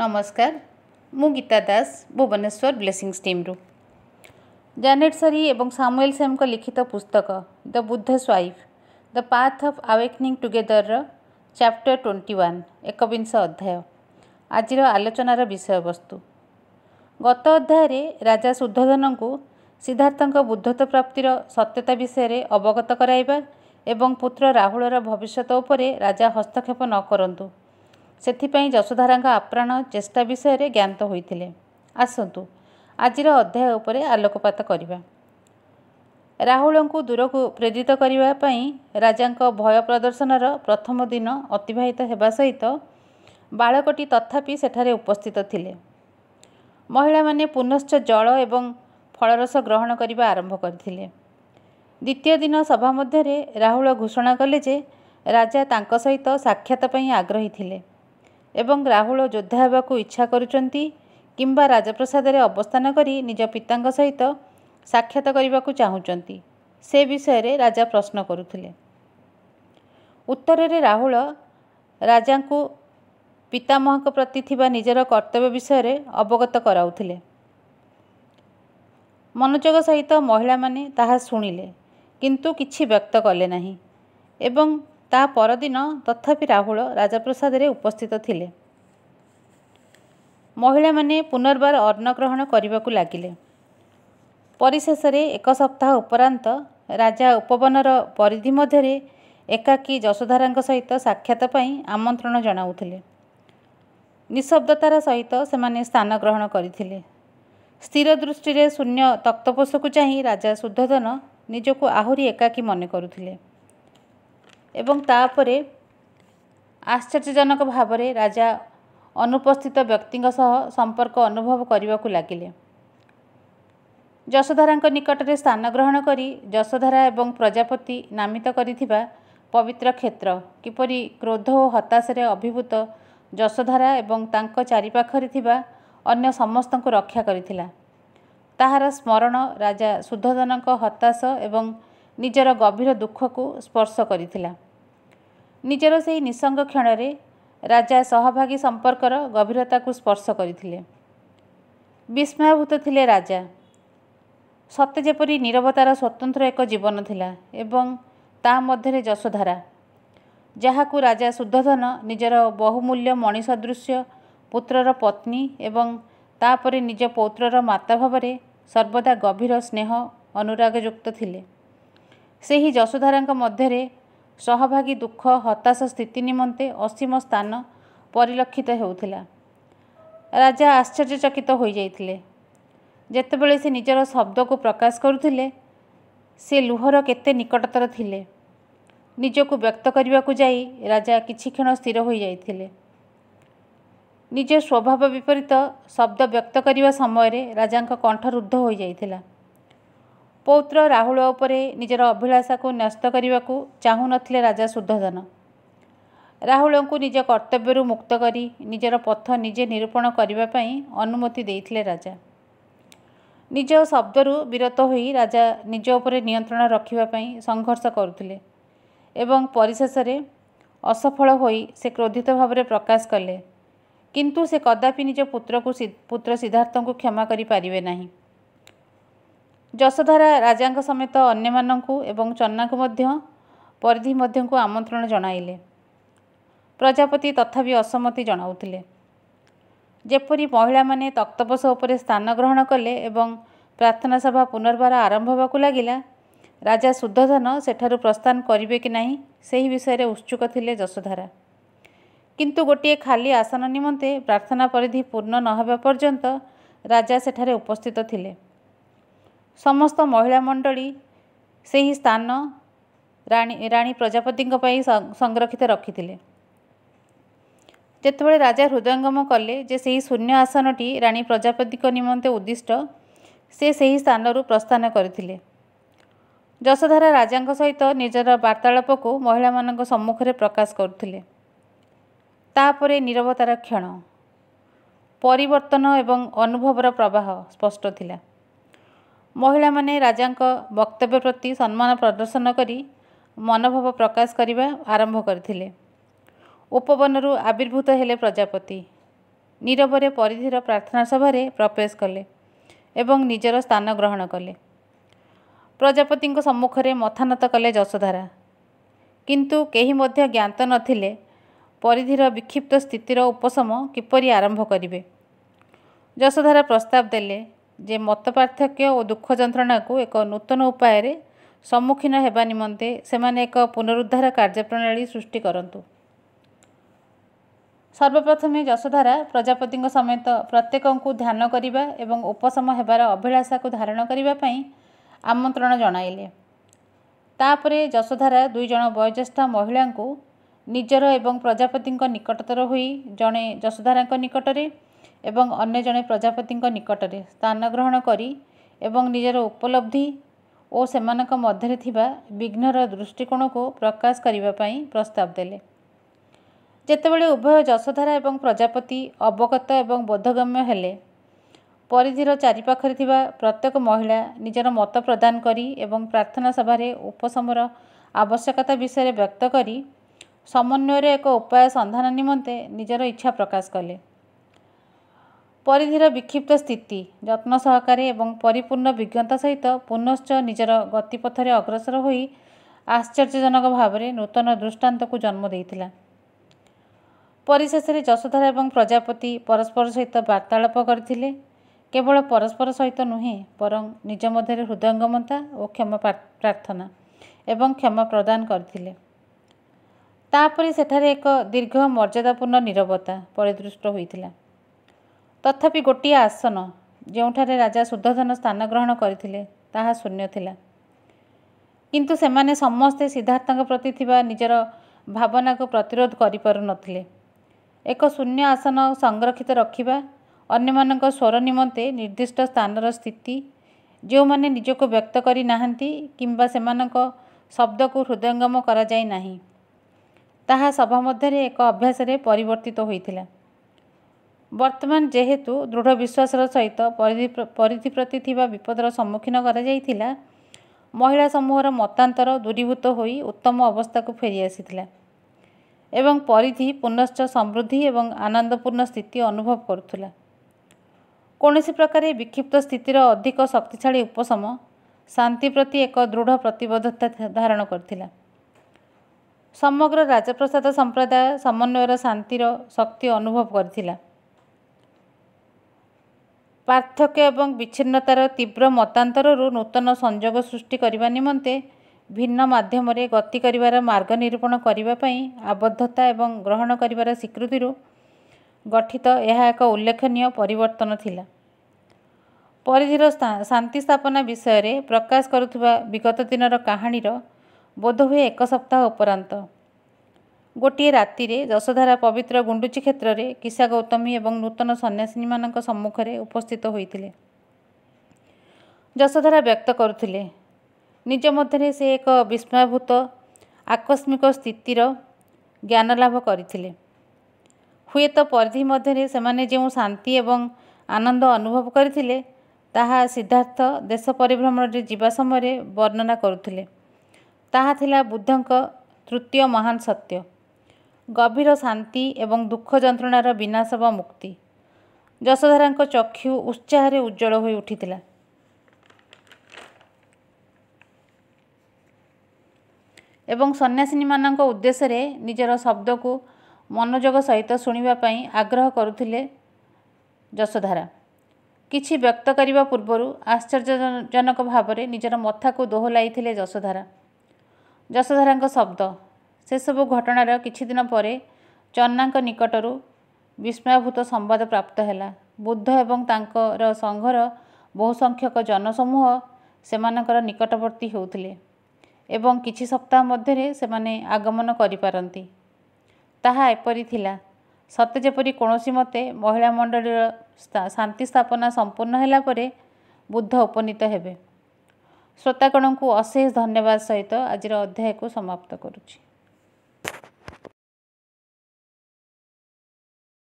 ନମସ୍କାର ମୁଁ ଗୀତା ଦାସ ଭୁବନେଶ୍ୱର ବ୍ଲେସିଂସ୍ ଟିମ୍ରୁ ଜାନେଟ୍ ସରି ଏବଂ ସାମୁଏଲ୍ ସେମ୍ଙ୍କ ଲିଖିତ ପୁସ୍ତକ the Buddha wife the path of awakening ଟୁଗେଦରର ଚାପ୍ଟର ଟ୍ୱେଣ୍ଟି ୱାନ୍ ଏକବିଂଶ ଅଧ୍ୟାୟ ଆଜିର ଆଲୋଚନାର ବିଷୟବସ୍ତୁ ଗତ ଅଧ୍ୟାୟରେ ରାଜା ଶୁଦ୍ଧୋଧନଙ୍କୁ ସିଦ୍ଧାର୍ଥଙ୍କ ବୁଦ୍ଧତ୍ୱ ପ୍ରାପ୍ତିର ସତ୍ୟତା ବିଷୟରେ ଅବଗତ କରାଇବା ଏବଂ ପୁତ୍ର ରାହୁଳର ଭବିଷ୍ୟତ ଉପରେ ରାଜା ହସ୍ତକ୍ଷେପ ନ କରନ୍ତୁ ସେଥିପାଇଁ ଯଶୋଧାରାଙ୍କ ଆପ୍ରାଣ ଚେଷ୍ଟା ବିଷୟରେ ଜ୍ଞାତ ହୋଇଥିଲେ ଆସନ୍ତୁ ଆଜିର ଅଧ୍ୟାୟ ଉପରେ ଆଲୋକପାତ କରିବା ରାହୁଳଙ୍କୁ ଦୂରକୁ ପ୍ରେରିତ କରିବା ପାଇଁ ରାଜାଙ୍କ ଭୟ ପ୍ରଦର୍ଶନର ପ୍ରଥମ ଦିନ ଅତିବାହିତ ହେବା ସହିତ ବାଳକଟି ତଥାପି ସେଠାରେ ଉପସ୍ଥିତ ଥିଲେ ମହିଳାମାନେ ପୁନଶ୍ଚ ଜଳ ଏବଂ ଫଳରସ ଗ୍ରହଣ କରିବା ଆରମ୍ଭ କରିଥିଲେ ଦ୍ୱିତୀୟ ଦିନ ସଭା ମଧ୍ୟରେ ରାହୁଳ ଘୋଷଣା କଲେ ଯେ ରାଜା ତାଙ୍କ ସହିତ ସାକ୍ଷାତ ପାଇଁ ଆଗ୍ରହୀ ଥିଲେ ଏବଂ ରାହୁଳ ଯୋଦ୍ଧା ହେବାକୁ ଇଚ୍ଛା କରୁଛନ୍ତି କିମ୍ବା ରାଜପ୍ରସାଦରେ ଅବସ୍ଥାନ କରି ନିଜ ପିତାଙ୍କ ସହିତ ସାକ୍ଷାତ କରିବାକୁ ଚାହୁଁଛନ୍ତି ସେ ବିଷୟରେ ରାଜା ପ୍ରଶ୍ନ କରୁଥିଲେ ଉତ୍ତରରେ ରାହୁଳ ରାଜାଙ୍କୁ ପିତାମହଙ୍କ ପ୍ରତି ଥିବା ନିଜର କର୍ତ୍ତବ୍ୟ ବିଷୟରେ ଅବଗତ କରାଉଥିଲେ ମନୋଯୋଗ ସହିତ ମହିଳାମାନେ ତାହା ଶୁଣିଲେ କିନ୍ତୁ କିଛି ବ୍ୟକ୍ତ କଲେ ନାହିଁ ଏବଂ ତା ପରଦିନ ତଥାପି ରାହୁଳ ରାଜପ୍ରସାଦରେ ଉପସ୍ଥିତ ଥିଲେ ମହିଳାମାନେ ପୁନର୍ବାର ଅନ୍ନଗ୍ରହଣ କରିବାକୁ ଲାଗିଲେ ପରିଶେଷରେ ଏକ ସପ୍ତାହ ଉପରାନ୍ତ ରାଜା ଉପବନର ପରିଧି ମଧ୍ୟରେ ଏକାକୀ ଯଶୋଧାରାଙ୍କ ସହିତ ସାକ୍ଷାତ ପାଇଁ ଆମନ୍ତ୍ରଣ ଜଣାଉଥିଲେ ନିଶବ୍ଦତାର ସହିତ ସେମାନେ ସ୍ଥାନ ଗ୍ରହଣ କରିଥିଲେ ସ୍ଥିର ଦୃଷ୍ଟିରେ ଶୂନ୍ୟ ତକ୍ତପୋଷକୁ ଚାହିଁ ରାଜା ଶୁଦ୍ଧୋଧନ ନିଜକୁ ଆହୁରି ଏକାକୀ ମନେ କରୁଥିଲେ ଏବଂ ତାପରେ ଆଶ୍ଚର୍ଯ୍ୟଜନକ ଭାବରେ ରାଜା ଅନୁପସ୍ଥିତ ବ୍ୟକ୍ତିଙ୍କ ସହ ସମ୍ପର୍କ ଅନୁଭବ କରିବାକୁ ଲାଗିଲେ ଯଶୋଧାରାଙ୍କ ନିକଟରେ ସ୍ଥାନ ଗ୍ରହଣ କରି ଯଶୋଧାରା ଏବଂ ପ୍ରଜାପତି ନାମିତ କରିଥିବା ପବିତ୍ର କ୍ଷେତ୍ର କିପରି କ୍ରୋଧ ଓ ହତାଶରେ ଅଭିଭୂତ ଯଶୋଧାରା ଏବଂ ତାଙ୍କ ଚାରିପାଖରେ ଥିବା ଅନ୍ୟ ସମସ୍ତଙ୍କୁ ରକ୍ଷା କରିଥିଲା ତାହାର ସ୍ମରଣ ରାଜା ସୁଧୋଧନଙ୍କ ହତାଶ ଏବଂ ନିଜର ଗଭୀର ଦୁଃଖକୁ ସ୍ପର୍ଶ କରିଥିଲା ନିଜର ସେହି ନିଃସଙ୍ଗ କ୍ଷଣରେ ରାଜା ସହଭାଗୀ ସମ୍ପର୍କର ଗଭୀରତାକୁ ସ୍ପର୍ଶ କରିଥିଲେ ବିସ୍ମୟଭୂତ ଥିଲେ ରାଜା ସତେ ଯେପରି ନିରବତାର ସ୍ୱତନ୍ତ୍ର ଏକ ଜୀବନ ଥିଲା ଏବଂ ତା ମଧ୍ୟରେ ଯଶୋଧାରା ଯାହାକୁ ରାଜା ଶୁଦ୍ଧଧନ ନିଜର ବହୁମୂଲ୍ୟ ମଣିଷ ଦୃଶ୍ୟ ପୁତ୍ରର ପତ୍ନୀ ଏବଂ ତାପରେ ନିଜ ପୌତ୍ରର ମାତା ଭାବରେ ସର୍ବଦା ଗଭୀର ସ୍ନେହ ଅନୁରାଗଯୁକ୍ତ ଥିଲେ ସେହି ଯଶୋଧାରାଙ୍କ ମଧ୍ୟରେ ସହଭାଗୀ ଦୁଃଖ ହତାଶ ସ୍ଥିତି ନିମନ୍ତେ ଅସୀମ ସ୍ଥାନ ପରିଲକ୍ଷିତ ହେଉଥିଲା ରାଜା ଆଶ୍ଚର୍ଯ୍ୟଚକିତ ହୋଇଯାଇଥିଲେ ଯେତେବେଳେ ସେ ନିଜର ଶବ୍ଦକୁ ପ୍ରକାଶ କରୁଥିଲେ ସେ ଲୁହର କେତେ ନିକଟତର ଥିଲେ ନିଜକୁ ବ୍ୟକ୍ତ କରିବାକୁ ଯାଇ ରାଜା କିଛି କ୍ଷଣ ସ୍ଥିର ହୋଇଯାଇଥିଲେ ନିଜ ସ୍ୱଭାବ ବିପରୀତ ଶବ୍ଦ ବ୍ୟକ୍ତ କରିବା ସମୟରେ ରାଜାଙ୍କ କଣ୍ଠ ରୁଦ୍ଧ ହୋଇଯାଇଥିଲା ପୌତ୍ର ରାହୁଳ ଉପରେ ନିଜର ଅଭିଳାଷାକୁ ନ୍ୟସ୍ତ କରିବାକୁ ଚାହୁଁନଥିଲେ ରାଜା ସୁଧୋଧନ ରାହୁଳଙ୍କୁ ନିଜ କର୍ତ୍ତବ୍ୟରୁ ମୁକ୍ତ କରି ନିଜର ପଥ ନିଜେ ନିରୂପଣ କରିବା ପାଇଁ ଅନୁମତି ଦେଇଥିଲେ ରାଜା ନିଜ ଶବ୍ଦରୁ ବିରତ ହୋଇ ରାଜା ନିଜ ଉପରେ ନିୟନ୍ତ୍ରଣ ରଖିବା ପାଇଁ ସଂଘର୍ଷ କରୁଥିଲେ ଏବଂ ପରିଶେଷରେ ଅସଫଳ ହୋଇ ସେ କ୍ରୋଧିତ ଭାବରେ ପ୍ରକାଶ କଲେ କିନ୍ତୁ ସେ କଦାପି ନିଜ ପୁତ୍ରକୁ ପୁତ୍ର ସିଦ୍ଧାର୍ଥଙ୍କୁ କ୍ଷମା କରିପାରିବେ ନାହିଁ ଯଶୋଧାରା ରାଜାଙ୍କ ସମେତ ଅନ୍ୟମାନଙ୍କୁ ଏବଂ ଚନ୍ନାକୁ ମଧ୍ୟ ପରିଧି ମଧ୍ୟକୁ ଆମନ୍ତ୍ରଣ ଜଣାଇଲେ ପ୍ରଜାପତି ତଥାପି ଅସମ୍ମତି ଜଣାଉଥିଲେ ଯେପରି ମହିଳାମାନେ ତକ୍ତପୋଷ ଉପରେ ସ୍ଥାନ ଗ୍ରହଣ କଲେ ଏବଂ ପ୍ରାର୍ଥନା ସଭା ପୁନର୍ବାର ଆରମ୍ଭ ହେବାକୁ ଲାଗିଲା ରାଜା ଶୁଦ୍ଧଧନ ସେଠାରୁ ପ୍ରସ୍ଥାନ କରିବେ କି ନାହିଁ ସେହି ବିଷୟରେ ଉତ୍ସୁକ ଥିଲେ ଯଶୋଧାରା କିନ୍ତୁ ଗୋଟିଏ ଖାଲି ଆସନ ନିମନ୍ତେ ପ୍ରାର୍ଥନା ପରିଧି ପୂର୍ଣ୍ଣ ନହେବା ପର୍ଯ୍ୟନ୍ତ ରାଜା ସେଠାରେ ଉପସ୍ଥିତ ଥିଲେ ସମସ୍ତ ମହିଳା ମଣ୍ଡଳୀ ସେହି ସ୍ଥାନ ରାଣୀ ରାଣୀ ପ୍ରଜାପତିଙ୍କ ପାଇଁ ସଂରକ୍ଷିତ ରଖିଥିଲେ ଯେତେବେଳେ ରାଜା ହୃଦୟଙ୍ଗମ କଲେ ଯେ ସେହି ଶୂନ୍ୟ ଆସନଟି ରାଣୀ ପ୍ରଜାପତିଙ୍କ ନିମନ୍ତେ ଉଦ୍ଦିଷ୍ଟ ସେ ସେହି ସ୍ଥାନରୁ ପ୍ରସ୍ଥାନ କରିଥିଲେ ଯଶୋଧାରା ରାଜାଙ୍କ ସହିତ ନିଜର ବାର୍ତ୍ତାଳାପକୁ ମହିଳାମାନଙ୍କ ସମ୍ମୁଖରେ ପ୍ରକାଶ କରୁଥିଲେ ତାପରେ ନିରବତାର କ୍ଷଣ ପରିବର୍ତ୍ତନ ଏବଂ ଅନୁଭବର ପ୍ରବାହ ସ୍ପଷ୍ଟ ଥିଲା ମହିଳାମାନେ ରାଜାଙ୍କ ବକ୍ତବ୍ୟ ପ୍ରତି ସମ୍ମାନ ପ୍ରଦର୍ଶନ କରି ମନୋଭାବ ପ୍ରକାଶ କରିବା ଆରମ୍ଭ କରିଥିଲେ ଉପବନରୁ ଆବିର୍ଭୂତ ହେଲେ ପ୍ରଜାପତି ନିରବରେ ପରିଧିର ପ୍ରାର୍ଥନା ସଭାରେ ପ୍ରବେଶ କଲେ ଏବଂ ନିଜର ସ୍ଥାନ ଗ୍ରହଣ କଲେ ପ୍ରଜାପତିଙ୍କ ସମ୍ମୁଖରେ ମଥାନତ କଲେ ଯଶୋଧାରା କିନ୍ତୁ କେହି ମଧ୍ୟ ଜ୍ଞାତ ନଥିଲେ ପରିଧିର ବିକ୍ଷିପ୍ତ ସ୍ଥିତିର ଉପଶମ କିପରି ଆରମ୍ଭ କରିବେ ଯଶୋଧାରା ପ୍ରସ୍ତାବ ଦେଲେ ଯେ ମତ ପାର୍ଥକ୍ୟ ଓ ଦୁଃଖ ଯନ୍ତ୍ରଣାକୁ ଏକ ନୂତନ ଉପାୟରେ ସମ୍ମୁଖୀନ ହେବା ନିମନ୍ତେ ସେମାନେ ଏକ ପୁନରୁଦ୍ଧାର କାର୍ଯ୍ୟପ୍ରଣାଳୀ ସୃଷ୍ଟି କରନ୍ତୁ ସର୍ବପ୍ରଥମେ ଯଶୋଧାରା ପ୍ରଜାପତିଙ୍କ ସମେତ ପ୍ରତ୍ୟେକଙ୍କୁ ଧ୍ୟାନ କରିବା ଏବଂ ଉପଶମ ହେବାର ଅଭିଳାଷାକୁ ଧାରଣ କରିବା ପାଇଁ ଆମନ୍ତ୍ରଣ ଜଣାଇଲେ ତାପରେ ଯଶୋଧାରା ଦୁଇ ଜଣ ବୟୋଜ୍ୟେଷ୍ଠ ମହିଳାଙ୍କୁ ନିଜର ଏବଂ ପ୍ରଜାପତିଙ୍କ ନିକଟତର ହୋଇ ଜଣେ ଯଶୋଧାରାଙ୍କ ନିକଟରେ ଏବଂ ଅନ୍ୟ ଜଣେ ପ୍ରଜାପତିଙ୍କ ନିକଟରେ ସ୍ଥାନ ଗ୍ରହଣ କରି ଏବଂ ନିଜର ଉପଲବ୍ଧି ଓ ସେମାନଙ୍କ ମଧ୍ୟରେ ଥିବା ବିଘ୍ନର ଦୃଷ୍ଟିକୋଣକୁ ପ୍ରକାଶ କରିବା ପାଇଁ ପ୍ରସ୍ତାବ ଦେଲେ ଯେତେବେଳେ ଉଭୟ ଯଶୋଧାରା ଏବଂ ପ୍ରଜାପତି ଅବଗତ ଏବଂ ବୋଧଗମ୍ୟ ହେଲେ ପରିଧିର ଚାରିପାଖରେ ଥିବା ପ୍ରତ୍ୟେକ ମହିଳା ନିଜର ମତ ପ୍ରଦାନ କରି ଏବଂ ପ୍ରାର୍ଥନା ସଭାରେ ଉପଶମର ଆବଶ୍ୟକତା ବିଷୟରେ ବ୍ୟକ୍ତ କରି ସମନ୍ୱୟରେ ଏକ ଉପାୟ ସନ୍ଧାନ ନିମନ୍ତେ ନିଜର ଇଚ୍ଛା ପ୍ରକାଶ କଲେ ପରିଧିର ବିକ୍ଷିପ୍ତ ସ୍ଥିତି ଯତ୍ନ ସହକାରେ ଏବଂ ପରିପୂର୍ଣ୍ଣ ବିଜ୍ଞତା ସହିତ ପୁନଶ୍ଚ ନିଜର ଗତିପଥରେ ଅଗ୍ରସର ହୋଇ ଆଶ୍ଚର୍ଯ୍ୟଜନକ ଭାବରେ ନୂତନ ଦୃଷ୍ଟାନ୍ତକୁ ଜନ୍ମ ଦେଇଥିଲା ପରିଶେଷରେ ଯଶୋଧରା ଏବଂ ପ୍ରଜାପତି ପରସ୍ପର ସହିତ ବାର୍ତ୍ତାଳାପ କରିଥିଲେ କେବଳ ପରସ୍ପର ସହିତ ନୁହେଁ ବରଂ ନିଜ ମଧ୍ୟରେ ହୃଦୟଙ୍ଗମତା ଓ କ୍ଷମା ପ୍ରାର୍ଥନା ଏବଂ କ୍ଷମା ପ୍ରଦାନ କରିଥିଲେ ତାପରେ ସେଠାରେ ଏକ ଦୀର୍ଘ ମର୍ଯ୍ୟାଦାପୂର୍ଣ୍ଣ ନିରବତା ପରିଦୃଷ୍ଟ ହୋଇଥିଲା ତଥାପି ଗୋଟିଏ ଆସନ ଯେଉଁଠାରେ ରାଜା ଶୁଦ୍ଧଧନ ସ୍ଥାନ ଗ୍ରହଣ କରିଥିଲେ ତାହା ଶୂନ୍ୟ ଥିଲା କିନ୍ତୁ ସେମାନେ ସମସ୍ତେ ସିଦ୍ଧାର୍ଥଙ୍କ ପ୍ରତି ଥିବା ନିଜର ଭାବନାକୁ ପ୍ରତିରୋଧ କରିପାରୁନଥିଲେ ଏକ ଶୂନ୍ୟ ଆସନ ସଂରକ୍ଷିତ ରଖିବା ଅନ୍ୟମାନଙ୍କ ସ୍ୱର ନିମନ୍ତେ ନିର୍ଦ୍ଦିଷ୍ଟ ସ୍ଥାନର ସ୍ଥିତି ଯେଉଁମାନେ ନିଜକୁ ବ୍ୟକ୍ତ କରିନାହାନ୍ତି କିମ୍ବା ସେମାନଙ୍କ ଶବ୍ଦକୁ ହୃଦୟଙ୍ଗମ କରାଯାଇ ନାହିଁ ତାହା ସଭା ମଧ୍ୟରେ ଏକ ଅଭ୍ୟାସରେ ପରିବର୍ତ୍ତିତ ହୋଇଥିଲା ବର୍ତ୍ତମାନ ଯେହେତୁ ଦୃଢ଼ ବିଶ୍ୱାସର ସହିତ ପରିଧି ପ୍ରତି ଥିବା ବିପଦର ସମ୍ମୁଖୀନ କରାଯାଇଥିଲା ମହିଳା ସମୂହର ମତାନ୍ତର ଦୂରୀଭୂତ ହୋଇ ଉତ୍ତମ ଅବସ୍ଥାକୁ ଫେରିଆସିଥିଲା ଏବଂ ପରିଧି ପୁନଶ୍ଚ ସମୃଦ୍ଧି ଏବଂ ଆନନ୍ଦପୂର୍ଣ୍ଣ ସ୍ଥିତି ଅନୁଭବ କରୁଥିଲା କୌଣସି ପ୍ରକାରେ ବିକ୍ଷିପ୍ତ ସ୍ଥିତିର ଅଧିକ ଶକ୍ତିଶାଳୀ ଉପଶମ ଶାନ୍ତି ପ୍ରତି ଏକ ଦୃଢ଼ ପ୍ରତିବଦ୍ଧତା ଧାରଣ କରିଥିଲା ସମଗ୍ର ରାଜପ୍ରସାଦ ସମ୍ପ୍ରଦାୟ ସମନ୍ୱୟର ଶାନ୍ତିର ଶକ୍ତି ଅନୁଭବ କରିଥିଲା ପାର୍ଥକ୍ୟ ଏବଂ ବିଚ୍ଛିନ୍ନତାର ତୀବ୍ର ମତାନ୍ତରରୁ ନୂତନ ସଂଯୋଗ ସୃଷ୍ଟି କରିବା ନିମନ୍ତେ ଭିନ୍ନ ମାଧ୍ୟମରେ ଗତି କରିବାର ମାର୍ଗ ନିରୂପଣ କରିବା ପାଇଁ ଆବଦ୍ଧତା ଏବଂ ଗ୍ରହଣ କରିବାର ସ୍ୱୀକୃତିରୁ ଗଠିତ ଏହା ଏକ ଉଲ୍ଲେଖନୀୟ ପରିବର୍ତ୍ତନ ଥିଲା ପରିଧିର ଶାନ୍ତି ସ୍ଥାପନା ବିଷୟରେ ପ୍ରକାଶ କରୁଥିବା ବିଗତ ଦିନର କାହାଣୀର ବୋଧହୁଏ ଏକ ସପ୍ତାହ ଉପରାନ୍ତ ଗୋଟିଏ ରାତିରେ ଯଶୋଧାରା ପବିତ୍ର ଗୁଣ୍ଡୁଚି କ୍ଷେତ୍ରରେ କିଶା ଗୌତମୀ ଏବଂ ନୂତନ ସନ୍ନ୍ୟାସିନୀମାନଙ୍କ ସମ୍ମୁଖରେ ଉପସ୍ଥିତ ହୋଇଥିଲେ ଯଶୋଧାରା ବ୍ୟକ୍ତ କରୁଥିଲେ ନିଜ ମଧ୍ୟରେ ସେ ଏକ ବିସ୍ମୟଭୂତ ଆକସ୍ମିକ ସ୍ଥିତିର ଜ୍ଞାନଲାଭ କରିଥିଲେ ହୁଏତ ପରିଧି ମଧ୍ୟରେ ସେମାନେ ଯେଉଁ ଶାନ୍ତି ଏବଂ ଆନନ୍ଦ ଅନୁଭବ କରିଥିଲେ ତାହା ସିଦ୍ଧାର୍ଥ ଦେଶ ପରିଭ୍ରମଣରେ ଯିବା ସମୟରେ ବର୍ଣ୍ଣନା କରୁଥିଲେ ତାହା ଥିଲା ବୁଦ୍ଧଙ୍କ ତୃତୀୟ ମହାନ ସତ୍ୟ ଗଭୀର ଶାନ୍ତି ଏବଂ ଦୁଃଖ ଯନ୍ତ୍ରଣାର ବିନାଶ ବା ମୁକ୍ତି ଯଶୋଧାରାଙ୍କ ଚକ୍ଷୁ ଉତ୍ସାହରେ ଉଜ୍ଜଳ ହୋଇ ଉଠିଥିଲା ଏବଂ ସନ୍ନ୍ୟାସିନୀମାନଙ୍କ ଉଦ୍ଦେଶ୍ୟରେ ନିଜର ଶବ୍ଦକୁ ମନୋଯୋଗ ସହିତ ଶୁଣିବା ପାଇଁ ଆଗ୍ରହ କରୁଥିଲେ ଯଶୋଧାରା କିଛି ବ୍ୟକ୍ତ କରିବା ପୂର୍ବରୁ ଆଶ୍ଚର୍ଯ୍ୟଜନକ ଭାବରେ ନିଜର ମଥାକୁ ଦୋହଲାଇଥିଲେ ଯଶୋଧାରା ଯଶୋଧାରାଙ୍କ ଶବ୍ଦ ସେସବୁ ଘଟଣାର କିଛି ଦିନ ପରେ ଚନ୍ନାଙ୍କ ନିକଟରୁ ବିସ୍ମୟଭୂତ ସମ୍ବାଦ ପ୍ରାପ୍ତ ହେଲା ବୁଦ୍ଧ ଏବଂ ତାଙ୍କର ସଂଘର ବହୁ ସଂଖ୍ୟକ ଜନସମୂହ ସେମାନଙ୍କର ନିକଟବର୍ତ୍ତୀ ହେଉଥିଲେ ଏବଂ କିଛି ସପ୍ତାହ ମଧ୍ୟରେ ସେମାନେ ଆଗମନ କରିପାରନ୍ତି ତାହା ଏପରି ଥିଲା ସତେ ଯେପରି କୌଣସି ମତେ ମହିଳା ମଣ୍ଡଳୀର ଶାନ୍ତି ସ୍ଥାପନା ସମ୍ପୂର୍ଣ୍ଣ ହେଲା ପରେ ବୁଦ୍ଧ ଉପନୀତ ହେବେ ଶ୍ରୋତାଗଣଙ୍କୁ ଅଶେଷ ଧନ୍ୟବାଦ ସହିତ ଆଜିର ଅଧ୍ୟାୟକୁ ସମାପ୍ତ କରୁଛି